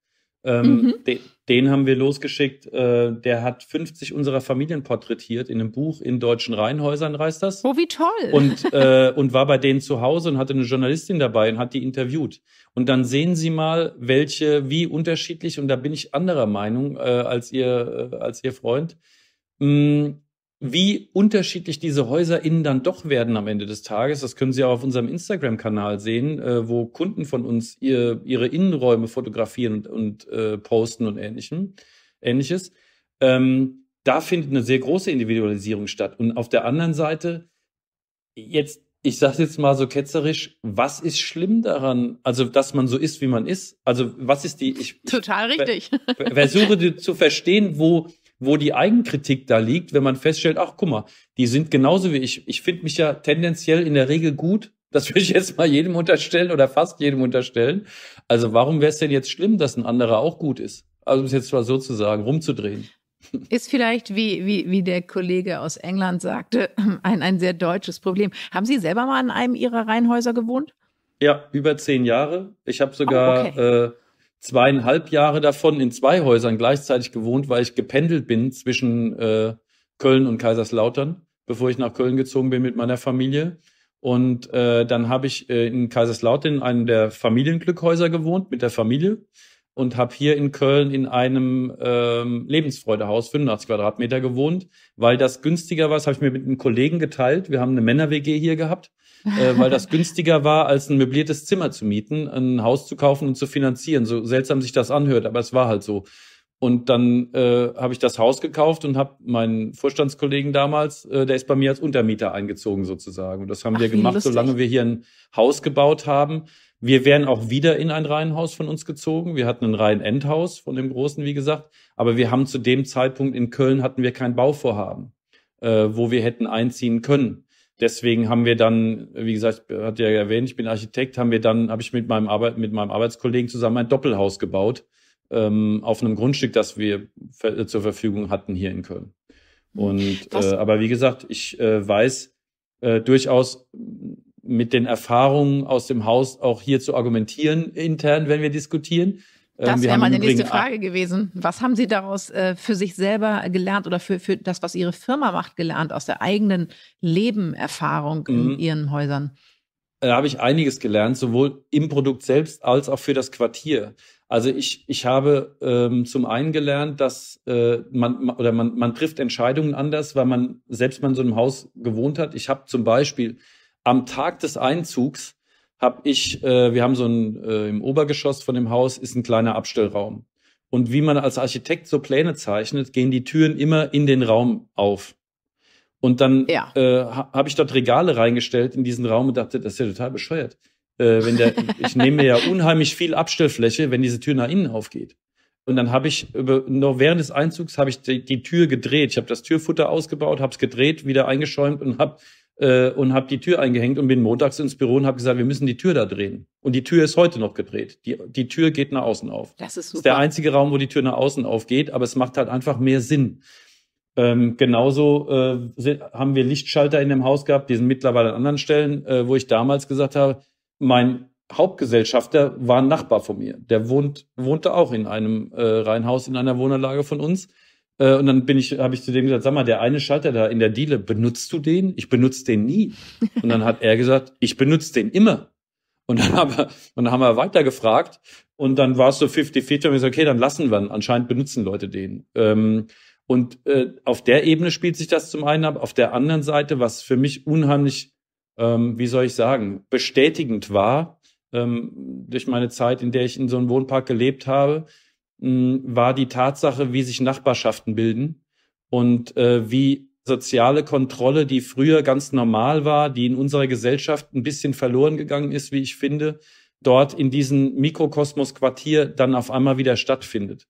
Ähm, mhm. de, den haben wir losgeschickt. Äh, der hat 50 unserer Familien porträtiert in einem Buch in deutschen Reihenhäusern, reißt das. Oh, wie toll. Und, *laughs* äh, und war bei denen zu Hause und hatte eine Journalistin dabei und hat die interviewt. Und dann sehen Sie mal, welche, wie unterschiedlich, und da bin ich anderer Meinung äh, als, ihr, äh, als Ihr Freund, mh, mm, wie unterschiedlich diese HäuserInnen dann doch werden am Ende des Tages. Das können Sie auch auf unserem Instagram-Kanal sehen, äh, wo Kunden von uns ihr, ihre Innenräume fotografieren und, und äh, posten und ähnlichen, ähnliches. Ähm, da findet eine sehr große Individualisierung statt. Und auf der anderen Seite, jetzt, ich sage jetzt mal so ketzerisch, was ist schlimm daran? Also, dass man so ist, wie man ist. Also, was ist die. Ich, Total ich, richtig. versuche zu verstehen, wo wo die Eigenkritik da liegt, wenn man feststellt, ach guck mal, die sind genauso wie ich. Ich finde mich ja tendenziell in der Regel gut. Das würde ich jetzt mal jedem unterstellen oder fast jedem unterstellen. Also warum wäre es denn jetzt schlimm, dass ein anderer auch gut ist? Also um es jetzt mal so zu sagen, rumzudrehen. Ist vielleicht, wie, wie, wie der Kollege aus England sagte, ein, ein sehr deutsches Problem. Haben Sie selber mal in einem Ihrer Reihenhäuser gewohnt? Ja, über zehn Jahre. Ich habe sogar oh, okay. äh, zweieinhalb Jahre davon in zwei Häusern gleichzeitig gewohnt, weil ich gependelt bin zwischen äh, Köln und Kaiserslautern, bevor ich nach Köln gezogen bin mit meiner Familie. Und äh, dann habe ich äh, in Kaiserslautern in einem der Familienglückhäuser gewohnt mit der Familie und habe hier in Köln in einem ähm, Lebensfreudehaus 85 Quadratmeter gewohnt, weil das günstiger war. Das habe ich mir mit einem Kollegen geteilt. Wir haben eine Männer-WG hier gehabt äh, weil das günstiger war, als ein möbliertes Zimmer zu mieten, ein Haus zu kaufen und zu finanzieren. So seltsam sich das anhört, aber es war halt so. Und dann äh, habe ich das Haus gekauft und habe meinen Vorstandskollegen damals, äh, der ist bei mir als Untermieter eingezogen sozusagen. Und das haben Ach, wir gemacht, lustig. solange wir hier ein Haus gebaut haben. Wir wären auch wieder in ein Reihenhaus von uns gezogen. Wir hatten ein Reihenendhaus von dem Großen, wie gesagt. Aber wir haben zu dem Zeitpunkt in Köln hatten wir kein Bauvorhaben, äh, wo wir hätten einziehen können deswegen haben wir dann, wie gesagt, hat ja erwähnt, ich bin Architekt, haben wir dann, habe ich mit meinem Arbeit, mit meinem Arbeitskollegen zusammen ein Doppelhaus gebaut ähm, auf einem Grundstück, das wir äh, zur Verfügung hatten hier in Köln. Hm. Und äh, aber wie gesagt, ich äh, weiß äh, durchaus mit den Erfahrungen aus dem Haus auch hier zu argumentieren intern, wenn wir diskutieren. Äh, das wäre meine nächste Frage gewesen. Was haben Sie daraus äh, für sich selber gelernt oder für, für das, was Ihre Firma macht, gelernt aus der eigenen Lebenerfahrung mhm. in Ihren Häusern? Äh, da habe ich einiges gelernt, sowohl im Produkt selbst als auch für das Quartier. Also ich, ich habe ähm, zum einen gelernt, dass äh, man oder man, man trifft Entscheidungen anders, weil man selbst mal in so einem Haus gewohnt hat. Ich habe zum Beispiel am Tag des Einzugs habe ich, äh, wir haben so ein, äh, im Obergeschoss von dem Haus ist ein kleiner Abstellraum. Und wie man als Architekt so Pläne zeichnet, gehen die Türen immer in den Raum auf. Und dann ja. äh, habe ich dort Regale reingestellt in diesen Raum und dachte, das ist ja total bescheuert. Äh, wenn der, *laughs* ich nehme ja unheimlich viel Abstellfläche, wenn diese Tür nach innen aufgeht. Und dann habe ich über, noch während des Einzugs habe ich die, die, Tür gedreht. Ich habe das Türfutter ausgebaut, habe es gedreht, wieder eingeschäumt und habe äh, und habe die Tür eingehängt und bin montags ins Büro und habe gesagt, wir müssen die Tür da drehen. Und die Tür ist heute noch gedreht. Die, die Tür geht nach außen auf. Das ist super. Das ist der einzige Raum, wo die Tür nach außen aufgeht, aber es macht halt einfach mehr Sinn. Ähm, genauso äh, haben wir Lichtschalter in dem Haus gehabt, die sind mittlerweile an anderen Stellen, äh, wo ich damals gesagt habe, mein Hauptgesellschafter war ein Nachbar von mir. Der wohnt, wohnte auch in einem äh, Reihenhaus, in einer Wohnanlage von uns. Äh, und dann bin ich, habe ich zu dem gesagt, sag mal, der eine Schalter da in der Diele, benutzt du den? Ich benutze den nie. Und dann hat er gesagt, ich benutze den immer. Und dann haben wir, und dann haben wir weiter gefragt. Und dann war es so 50-50 und ich so, okay, dann lassen wir ihn. Anscheinend benutzen Leute den. Ähm, und äh, auf der Ebene spielt sich das zum einen ab, auf der anderen Seite, was für mich unheimlich, ähm, wie soll ich sagen, bestätigend war, ähm, durch meine Zeit, in der ich in so einem Wohnpark gelebt habe, mh, war die Tatsache, wie sich Nachbarschaften bilden und äh, wie soziale Kontrolle, die früher ganz normal war, die in unserer Gesellschaft ein bisschen verloren gegangen ist, wie ich finde, dort in diesem Mikrokosmos-Quartier dann auf einmal wieder stattfindet.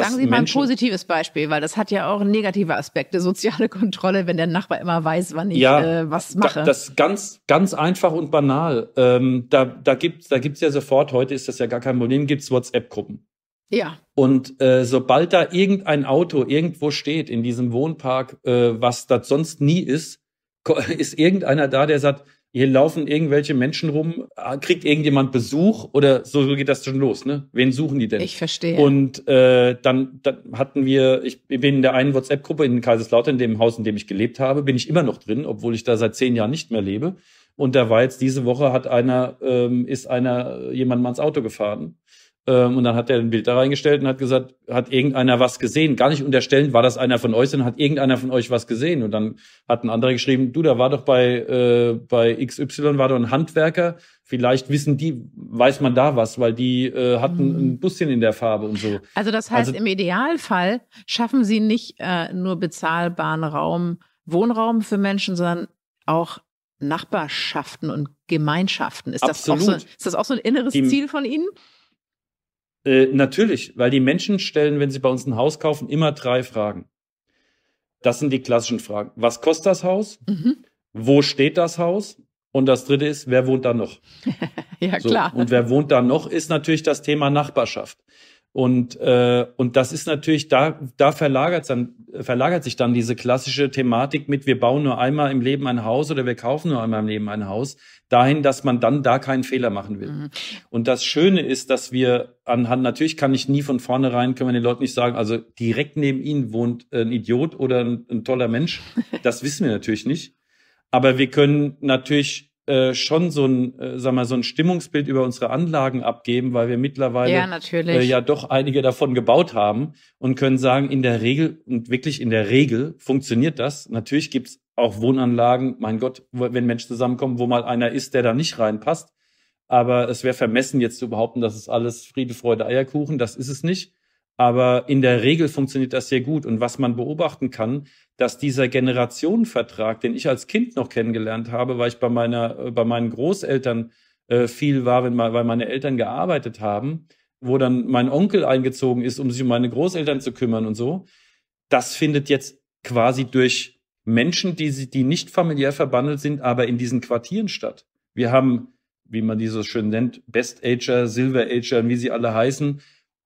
Sagen Sie mal Menschen ein positives Beispiel, weil das hat ja auch negative Aspekte, soziale *laughs* Kontrolle, wenn der Nachbar immer weiß, wann ich ja, äh, was mache. Da, das ganz, ganz einfach und banal. Ähm, da da gibt es da gibt's ja sofort, heute ist das ja gar kein Problem, gibt es WhatsApp-Gruppen. Ja. Und äh, sobald da irgendein Auto irgendwo steht in diesem Wohnpark, äh, was das sonst nie ist, *laughs* ist irgendeiner da, der sagt, hier laufen irgendwelche Menschen rum, ah, kriegt irgendjemand Besuch oder so, geht das schon los, ne? Wen suchen die denn? Ich verstehe. Und äh, dann, dann hatten wir, ich bin in der einen WhatsApp-Gruppe in Kaiserslautern, in dem Haus, in dem ich gelebt habe, bin ich immer noch drin, obwohl ich da seit zehn Jahren nicht mehr lebe. Und da war jetzt diese Woche hat einer, ähm, ist einer äh, jemandem ans Auto gefahren ähm, und dann hat er ein Bild da reingestellt und hat gesagt, hat irgendeiner was gesehen? Gar nicht unterstellen, war das einer von euch, sondern hat irgendeiner von euch was gesehen? Und dann hat ein anderer geschrieben, du, da war doch bei, äh, bei XY war doch ein Handwerker, vielleicht wissen die, weiß man da was, weil die äh, hatten mhm. ein bisschen in der Farbe und so. Also das heißt, also, im Idealfall schaffen sie nicht äh, nur bezahlbaren Raum, Wohnraum für Menschen, sondern auch Nachbarschaften und Gemeinschaften. Ist, absolut. das auch, so, ist das auch so ein inneres die, Ziel von Ihnen? Äh, natürlich, weil die Menschen stellen, wenn sie bei uns ein Haus kaufen, immer drei Fragen. Das sind die klassischen Fragen. Was kostet das Haus? Mhm. Wo steht das Haus? Und das dritte ist, wer wohnt da noch? *laughs* ja, so. klar. Und wer wohnt da noch, ist natürlich das Thema Nachbarschaft. Und, äh, und das ist natürlich, da, da verlagert, dann, verlagert sich dann diese klassische Thematik mit, wir bauen nur einmal im Leben ein Haus oder wir kaufen nur einmal im Leben ein Haus, dahin, dass man dann da keinen Fehler machen will. Mhm. Und das Schöne ist, dass wir anhand, natürlich kann ich nie von vornherein, können wir den Leuten nicht sagen, also direkt neben ihnen wohnt ein Idiot oder ein, ein toller Mensch. *laughs* Das wissen wir natürlich nicht. Aber wir können natürlich äh, schon so ein, äh, sag mal, so ein Stimmungsbild über unsere Anlagen abgeben, weil wir mittlerweile ja, äh, ja doch einige davon gebaut haben und können sagen, in der Regel und wirklich in der Regel funktioniert das. Natürlich gibt's auch Wohnanlagen, mein Gott, wenn Menschen zusammenkommen, wo mal einer ist, der da nicht reinpasst. Aber es wäre vermessen, jetzt zu behaupten, das ist alles Friede, Freude, Eierkuchen. Das ist es nicht. Aber in der Regel funktioniert das sehr gut. Und was man beobachten kann, dass dieser Generationenvertrag, den ich als Kind noch kennengelernt habe, weil ich bei meiner, äh, bei meinen Großeltern äh, viel war, wenn mal, weil meine Eltern gearbeitet haben, wo dann mein Onkel eingezogen ist, um sich um meine Großeltern zu kümmern und so, das findet jetzt quasi durch Menschen, die, die nicht familiär verbandelt sind, aber in diesen Quartieren statt. Wir haben, wie man die so schön nennt, Best Ager, Silver Ager, wie sie alle heißen,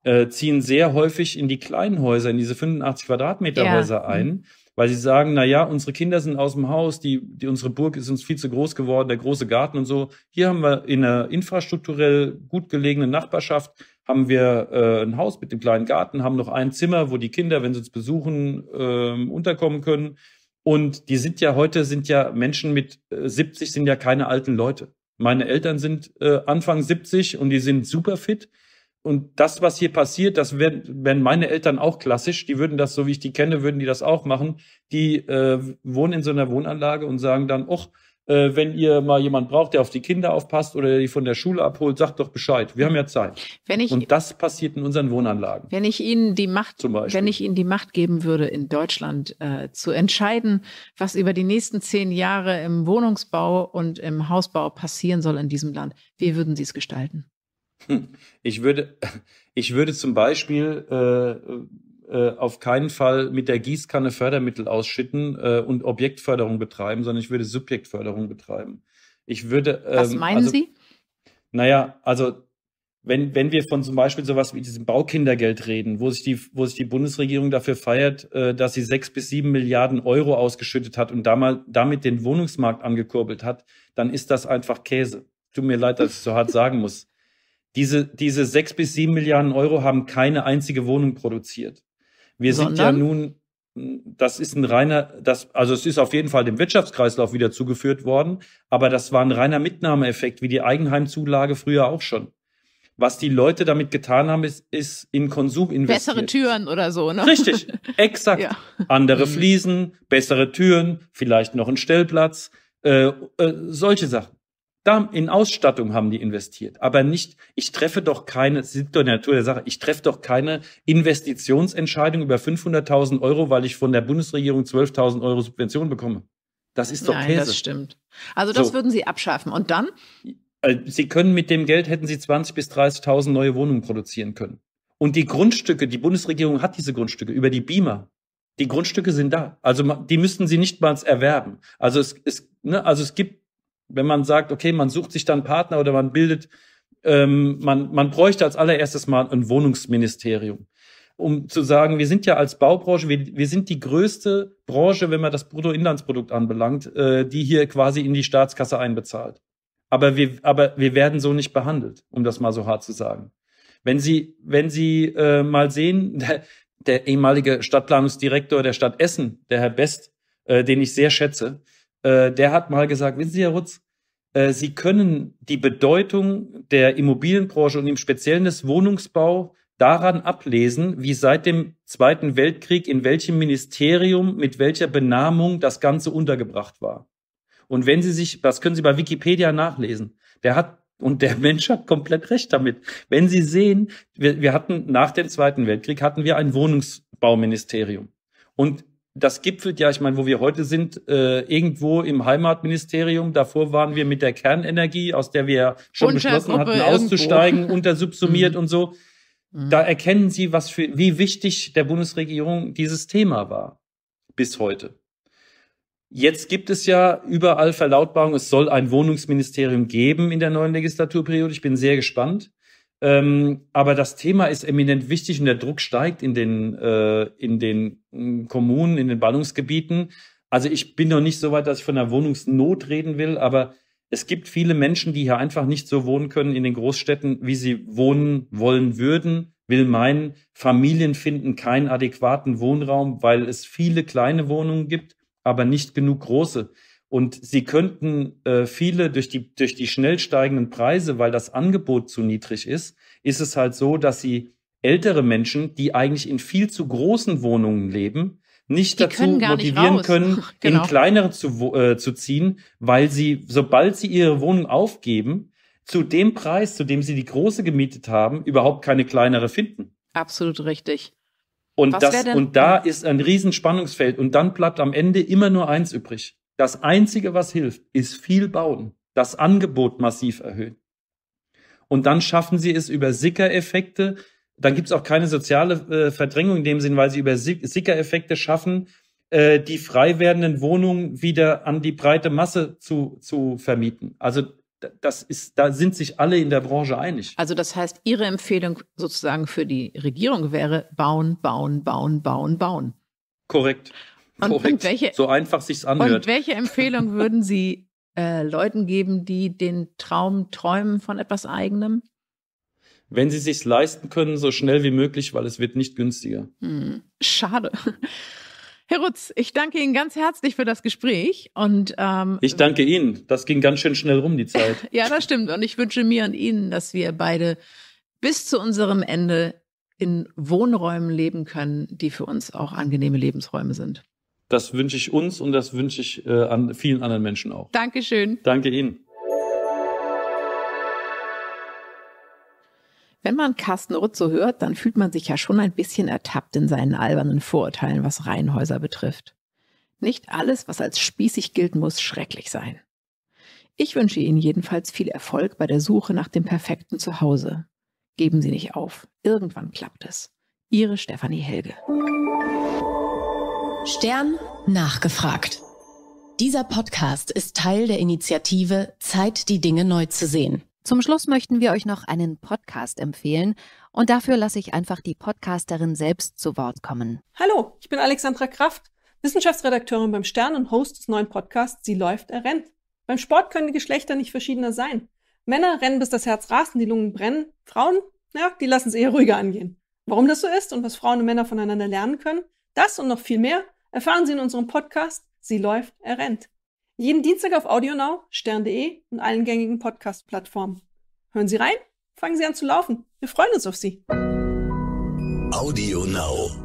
äh, ziehen sehr häufig in die kleinen Häuser, in diese 85 Quadratmeter ja. Häuser mhm. ein, weil sie sagen, na ja, unsere Kinder sind aus dem Haus, die, die, unsere Burg ist uns viel zu groß geworden, der große Garten und so. Hier haben wir in einer infrastrukturell gut gelegenen Nachbarschaft haben wir äh, ein Haus mit dem kleinen Garten, haben noch ein Zimmer, wo die Kinder, wenn sie uns besuchen, äh, unterkommen können. Und die sind ja heute, sind ja Menschen mit 70 äh, sind ja keine alten Leute. Meine Eltern sind äh, Anfang 70 und die sind super fit und das, was hier passiert, das wären, wären meine Eltern auch klassisch. Die würden das, so wie ich die kenne, würden die das auch machen. Die äh, wohnen in so einer Wohnanlage und sagen dann, och, äh, wenn ihr mal jemand braucht, der auf die Kinder aufpasst oder die von der Schule abholt, sagt doch Bescheid. Wir haben ja Zeit. Ich, und das passiert in unseren Wohnanlagen. Wenn ich Ihnen die Macht, wenn ich Ihnen die Macht geben würde, in Deutschland äh, zu entscheiden, was über die nächsten zehn Jahre im Wohnungsbau und im Hausbau passieren soll in diesem Land, wie würden Sie es gestalten? Hm. Ich würde, ich würde zum Beispiel äh, äh, auf keinen Fall mit der Gießkanne Fördermittel ausschütten äh, und Objektförderung betreiben, sondern ich würde Subjektförderung betreiben. Ich würde. Ähm, Was meinen also, Sie? Naja, also wenn, wenn wir von zum Beispiel sowas wie diesem Baukindergeld reden, wo sich die, wo sich die Bundesregierung dafür feiert, äh, dass sie sechs bis sieben Milliarden Euro ausgeschüttet hat und damal, damit den Wohnungsmarkt angekurbelt hat, dann ist das einfach Käse. Tut mir leid, dass ich so hart sagen muss. Diese, diese sechs bis sieben Milliarden Euro haben keine einzige Wohnung produziert. Wir Sondern? sind ja nun, das ist ein reiner, das, also es ist auf jeden Fall dem Wirtschaftskreislauf wieder zugeführt worden, aber das war ein reiner Mitnahmeeffekt, wie die Eigenheimzulage früher auch schon. Was die Leute damit getan haben, ist, ist in Konsum investieren. Bessere Türen oder so, ne? Richtig, *laughs* exakt. Ja. Andere mhm. Fliesen, bessere Türen, vielleicht noch ein Stellplatz, äh, äh, solche Sachen. Da in Ausstattung haben die investiert, aber nicht, ich treffe doch keine, es liegt doch in der Natur der Sache, ich treffe doch keine Investitionsentscheidung über 500.000 Euro, weil ich von der Bundesregierung 12.000 Euro Subvention bekomme. Das ist doch Nein, Käse. das stimmt. Also das so. würden Sie abschaffen. Und dann? Äh, Sie können mit dem Geld, hätten Sie 20.000 bis 30.000 neue Wohnungen produzieren können. Und die Grundstücke, die Bundesregierung hat diese Grundstücke über die Beamer. Die Grundstücke sind da. Also die müssten Sie nichtmals erwerben. Also es, es, ne, also es gibt wenn man sagt, okay, man sucht sich dann Partner oder man bildet, ähm, man, man bräuchte als allererstes mal ein Wohnungsministerium, um zu sagen, wir sind ja als Baubranche, wir, wir sind die größte Branche, wenn man das Bruttoinlandsprodukt anbelangt, äh, die hier quasi in die Staatskasse einbezahlt. Aber wir, aber wir werden so nicht behandelt, um das mal so hart zu sagen. Wenn Sie, wenn Sie äh, mal sehen, *laughs* der, der ehemalige Stadtplanungsdirektor der Stadt Essen, der Herr Best, äh, den ich sehr schätze, äh, der hat mal gesagt, wissen Sie, Herr Rutz, äh, Sie können die Bedeutung der Immobilienbranche und im Speziellen des Wohnungsbau daran ablesen, wie seit dem Zweiten Weltkrieg in welchem Ministerium mit welcher Benamung das Ganze untergebracht war. Und wenn Sie sich, das können Sie bei Wikipedia nachlesen, der hat und der Mensch hat komplett recht damit. Wenn Sie sehen, wir, wir hatten nach dem Zweiten Weltkrieg hatten wir ein Wohnungsbauministerium. Und das gipfelt ja, ich meine, wo wir heute sind, äh, irgendwo im Heimatministerium. Davor waren wir mit der Kernenergie, aus der wir schon beschlossen hatten, auszusteigen, irgendwo. untersubsumiert *laughs* und so. Mhm. Da erkennen Sie, was für, wie wichtig der Bundesregierung dieses Thema war. Bis heute. Jetzt gibt es ja überall Verlautbarungen, es soll ein Wohnungsministerium geben in der neuen Legislaturperiode. Ich bin sehr gespannt. Ähm, aber das Thema ist eminent wichtig und der Druck steigt in den, äh, in den mm, Kommunen, in den Ballungsgebieten. Also ich bin noch nicht so weit, dass ich von der Wohnungsnot reden will, aber es gibt viele Menschen, die hier einfach nicht so wohnen können in den Großstädten, wie sie wohnen wollen würden, will meinen, Familien finden keinen adäquaten Wohnraum, weil es viele kleine Wohnungen gibt, aber nicht genug große. Und sie könnten äh, viele durch die, durch die schnell steigenden Preise, weil das Angebot zu niedrig ist, ist es halt so, dass sie ältere Menschen, die eigentlich in viel zu großen Wohnungen leben, nicht die dazu können motivieren nicht können, *laughs* genau. in kleinere zu, äh, zu ziehen, weil sie, sobald sie ihre Wohnung aufgeben, zu dem Preis, zu dem sie die große gemietet haben, überhaupt keine kleinere finden. Absolut richtig. Und, Was das, und da ist ein Riesenspannungsfeld. Und dann bleibt am Ende immer nur eins übrig. Das Einzige, was hilft, ist viel bauen, das Angebot massiv erhöhen. Und dann schaffen sie es über Sickereffekte. effekte dann gibt's auch keine soziale äh, Verdrängung in dem Sinn, weil sie über Sickereffekte schaffen, äh, die frei werdenden Wohnungen wieder an die breite Masse zu, zu vermieten. Also das ist, da sind sich alle in der Branche einig. Also das heißt, Ihre Empfehlung sozusagen für die Regierung wäre bauen, bauen, bauen, bauen, bauen. Korrekt. Und, und welche, so einfach sich's anhört. Und welche Empfehlung würden Sie äh, Leuten geben, die den Traum träumen von etwas Eigenem? Wenn sie sich's leisten können, so schnell wie möglich, weil es wird nicht günstiger. Hm, schade. *laughs* Herr Rutz, ich danke Ihnen ganz herzlich für das Gespräch und ähm, ich danke Ihnen. Das ging ganz schön schnell rum die Zeit. *laughs* ja, das stimmt. Und ich wünsche mir und Ihnen, dass wir beide bis zu unserem Ende in Wohnräumen leben können, die für uns auch angenehme Lebensräume sind. Das wünsche ich uns und das wünsche ich äh, an vielen anderen Menschen auch. Dankeschön. Danke Ihnen. Wenn man Carsten Rutt so hört, dann fühlt man sich ja schon ein bisschen ertappt in seinen albernen Vorurteilen, was Reihenhäuser betrifft. Nicht alles, was als spießig gilt, muss schrecklich sein. Ich wünsche Ihnen jedenfalls viel Erfolg bei der Suche nach dem perfekten Zuhause. Geben Sie nicht auf. Irgendwann klappt es. Ihre Stefanie Helge. Stern nachgefragt. Dieser Podcast ist Teil der Initiative Zeit, die Dinge neu zu sehen. Zum Schluss möchten wir euch noch einen Podcast empfehlen und dafür lasse ich einfach die Podcasterin selbst zu Wort kommen. Hallo, ich bin Alexandra Kraft, Wissenschaftsredakteurin beim Stern und Host des neuen Podcasts Sie läuft, er rennt. Beim Sport können die Geschlechter nicht verschiedener sein. Männer rennen, bis das Herz rast und die Lungen brennen. Frauen, ja, die lassen es eher ruhiger angehen. Warum das so ist und was Frauen und Männer voneinander lernen können, das und noch viel mehr Erfahren Sie in unserem Podcast Sie läuft, er rennt. Jeden Dienstag auf AudioNow, stern.de und allen gängigen Podcast-Plattformen. Hören Sie rein, fangen Sie an zu laufen. Wir freuen uns auf Sie. AudioNow.